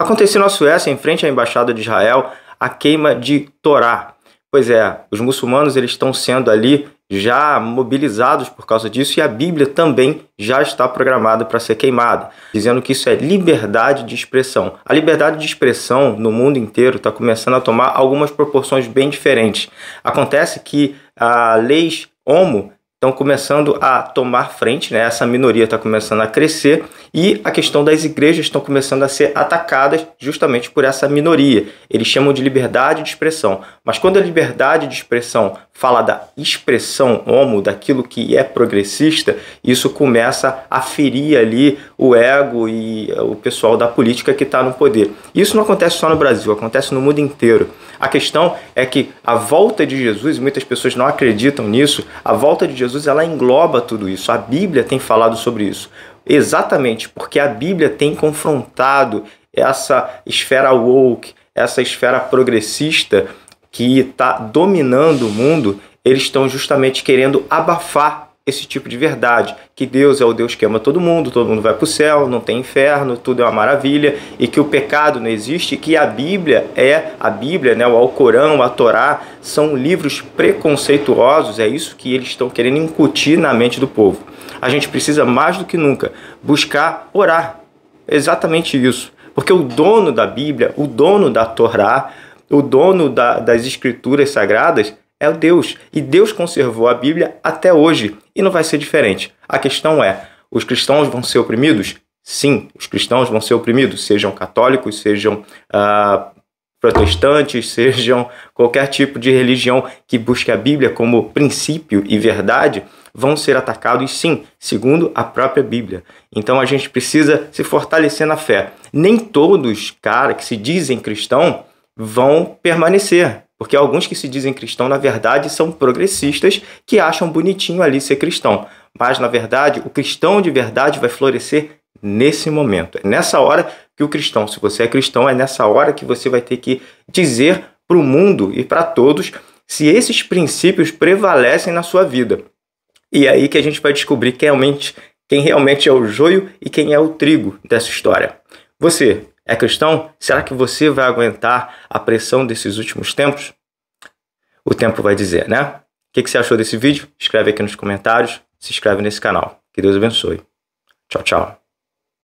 Aconteceu na Suécia, em frente à embaixada de Israel, a queima de Torá. Pois é, os muçulmanos eles estão sendo ali já mobilizados por causa disso e a Bíblia também já está programada para ser queimada, dizendo que isso é liberdade de expressão. A liberdade de expressão no mundo inteiro está começando a tomar algumas proporções bem diferentes. Acontece que a ah, leis Homo estão começando a tomar frente, né? essa minoria está começando a crescer e a questão das igrejas estão começando a ser atacadas justamente por essa minoria. Eles chamam de liberdade de expressão, mas quando a liberdade de expressão fala da expressão homo, daquilo que é progressista, isso começa a ferir ali o ego e o pessoal da política que está no poder. Isso não acontece só no Brasil, acontece no mundo inteiro. A questão é que a volta de Jesus, muitas pessoas não acreditam nisso, a volta de Jesus ela engloba tudo isso. A Bíblia tem falado sobre isso. Exatamente porque a Bíblia tem confrontado essa esfera woke, essa esfera progressista que está dominando o mundo, eles estão justamente querendo abafar esse tipo de verdade, que Deus é o Deus que ama todo mundo, todo mundo vai para o céu, não tem inferno, tudo é uma maravilha, e que o pecado não existe, que a Bíblia é a Bíblia, né, o Alcorão, a Torá, são livros preconceituosos, é isso que eles estão querendo incutir na mente do povo. A gente precisa mais do que nunca buscar orar, exatamente isso, porque o dono da Bíblia, o dono da Torá, o dono da, das escrituras sagradas é o Deus. E Deus conservou a Bíblia até hoje e não vai ser diferente. A questão é: os cristãos vão ser oprimidos? Sim, os cristãos vão ser oprimidos, sejam católicos, sejam ah, protestantes, sejam qualquer tipo de religião que busque a Bíblia como princípio e verdade, vão ser atacados sim, segundo a própria Bíblia. Então a gente precisa se fortalecer na fé. Nem todos, cara, que se dizem cristão, vão permanecer porque alguns que se dizem cristão, na verdade, são progressistas que acham bonitinho ali ser cristão. Mas, na verdade, o cristão de verdade vai florescer nesse momento. É nessa hora que o cristão, se você é cristão, é nessa hora que você vai ter que dizer para o mundo e para todos se esses princípios prevalecem na sua vida. E é aí que a gente vai descobrir quem realmente, quem realmente é o joio e quem é o trigo dessa história. Você é questão, Será que você vai aguentar a pressão desses últimos tempos? O tempo vai dizer, né? O que você achou desse vídeo? Escreve aqui nos comentários, se inscreve nesse canal. Que Deus abençoe. Tchau, tchau.